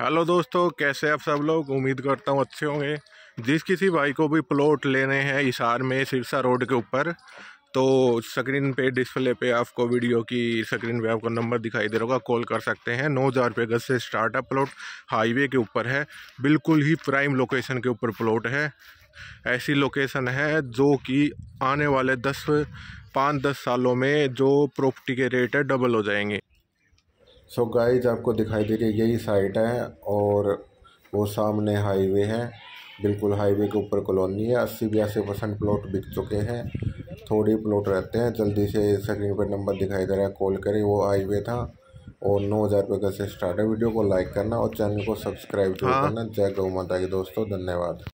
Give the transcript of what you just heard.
Hello दोस्तों कैसे आप सब लोग उम्मीद करता हूँ अच्छे होंगे जिस किसी भाई को भी प्लॉट लेने हैं इशार में सिरसा रोड के ऊपर तो स्क्रीन पे डिस्प्ले पे आपको वीडियो की स्क्रीन पे आपको नंबर दिखाई दे रहा होगा कॉल कर सकते हैं नौ हज़ार रुपये गज से स्टार्टअप प्लॉट हाईवे के ऊपर है बिल्कुल ही प्राइम लोकेशन के ऊपर प्लॉट है ऐसी लोकेशन है जो कि आने वाले दस पाँच दस सालों में जो प्रॉपर्टी के रेट है डबल हो जाएंगे सो so गाइज आपको दिखाई दे रही है यही साइट है और वो सामने हाईवे है बिल्कुल हाईवे के ऊपर कॉलोनी है अस्सी बयासी परसेंट प्लॉट बिक चुके हैं थोड़े प्लॉट रहते हैं जल्दी से स्क्रीन पर नंबर दिखाई दे रहा है कॉल करें वो हाईवे था और नौ हज़ार रुपये का से स्टार्ट है वीडियो को लाइक करना और चैनल को सब्सक्राइब जरूर हाँ। करना जय गौ माता की दोस्तों धन्यवाद